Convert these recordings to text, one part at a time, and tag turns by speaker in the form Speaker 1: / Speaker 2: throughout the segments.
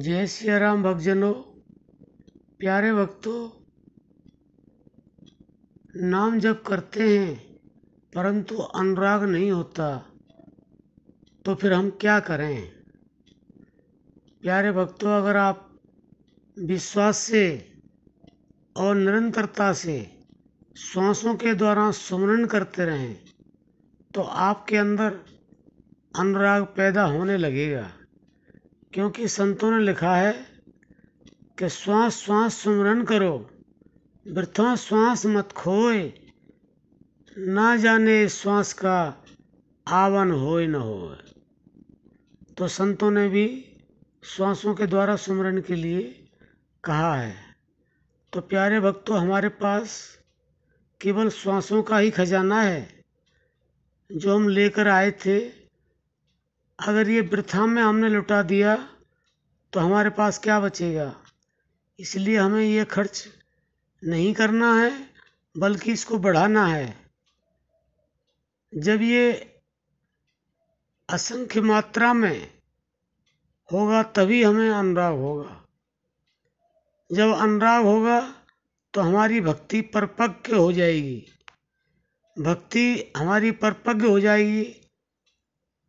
Speaker 1: जय सिया राम भक्तजनो प्यारे भक्तों नाम जब करते हैं परंतु अनुराग नहीं होता तो फिर हम क्या करें प्यारे भक्तों अगर आप विश्वास से और निरंतरता से श्वासों के द्वारा सुमरण करते रहें तो आपके अंदर अनुराग पैदा होने लगेगा क्योंकि संतों ने लिखा है कि श्वास श्वास सुमरन करो वृथा श्वास मत खोए ना जाने श्वास का आवन होए न होए तो संतों ने भी श्वासों के द्वारा सुमरन के लिए कहा है तो प्यारे भक्तों हमारे पास केवल श्वासों का ही खजाना है जो हम लेकर आए थे अगर ये वृथा में हमने लुटा दिया तो हमारे पास क्या बचेगा इसलिए हमें ये खर्च नहीं करना है बल्कि इसको बढ़ाना है जब ये असंख्य मात्रा में होगा तभी हमें अनुराग होगा जब अनुराग होगा तो हमारी भक्ति परपक्व हो जाएगी भक्ति हमारी परपक्व हो जाएगी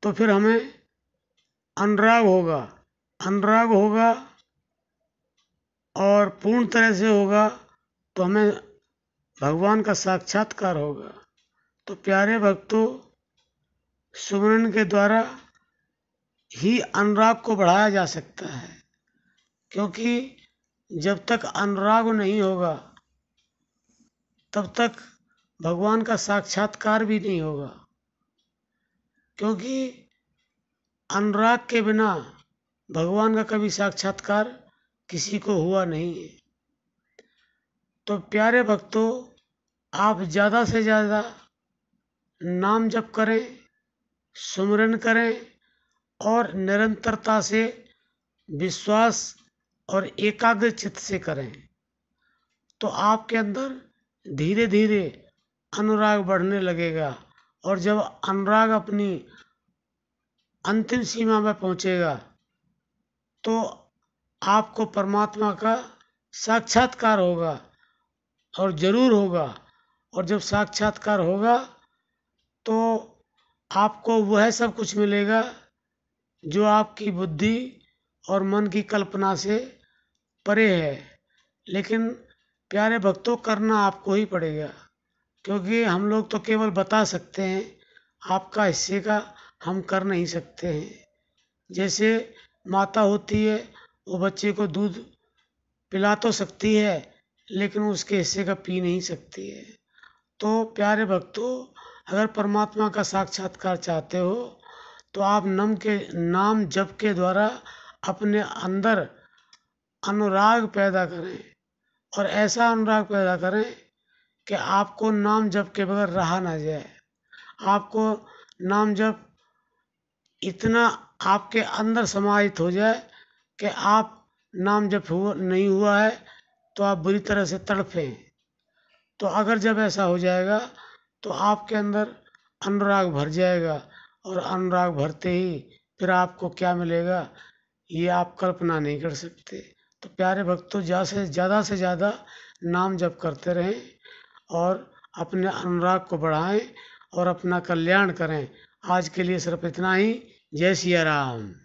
Speaker 1: तो फिर हमें अनुराग होगा अनुराग होगा और पूर्ण तरह से होगा तो हमें भगवान का साक्षात्कार होगा तो प्यारे भक्तों सुमिरन के द्वारा ही अनुराग को बढ़ाया जा सकता है क्योंकि जब तक अनुराग नहीं होगा तब तक भगवान का साक्षात्कार भी नहीं होगा क्योंकि अनुराग के बिना भगवान का कभी साक्षात्कार किसी को हुआ नहीं है तो प्यारे भक्तों आप ज़्यादा से ज़्यादा नाम जप करें सुमरन करें और निरंतरता से विश्वास और एकाग्र चित्त से करें तो आपके अंदर धीरे धीरे अनुराग बढ़ने लगेगा और जब अनुराग अपनी अंतिम सीमा में पहुंचेगा तो आपको परमात्मा का साक्षात्कार होगा और ज़रूर होगा और जब साक्षात्कार होगा तो आपको वह सब कुछ मिलेगा जो आपकी बुद्धि और मन की कल्पना से परे है लेकिन प्यारे भक्तों करना आपको ही पड़ेगा क्योंकि हम लोग तो केवल बता सकते हैं आपका हिस्से का हम कर नहीं सकते हैं जैसे माता होती है वो बच्चे को दूध पिला तो सकती है लेकिन उसके हिस्से का पी नहीं सकती है तो प्यारे भक्तों अगर परमात्मा का साक्षात्कार चाहते हो तो आप नम के नाम जप के द्वारा अपने अंदर अनुराग पैदा करें और ऐसा अनुराग पैदा करें कि आपको नाम जप के बगैर रहा ना जाए आपको नाम जप इतना आपके अंदर समाहित हो जाए कि आप नाम जब हुआ नहीं हुआ है तो आप बुरी तरह से तड़फें तो अगर जब ऐसा हो जाएगा तो आपके अंदर अनुराग भर जाएगा और अनुराग भरते ही फिर आपको क्या मिलेगा ये आप कल्पना नहीं कर सकते तो प्यारे भक्तों ज़्यादा से ज़्यादा से ज़्यादा नाम जप करते रहें और अपने अनुराग को बढ़ाएं और अपना कल्याण करें आज के लिए सिर्फ इतना ही जय सिया राम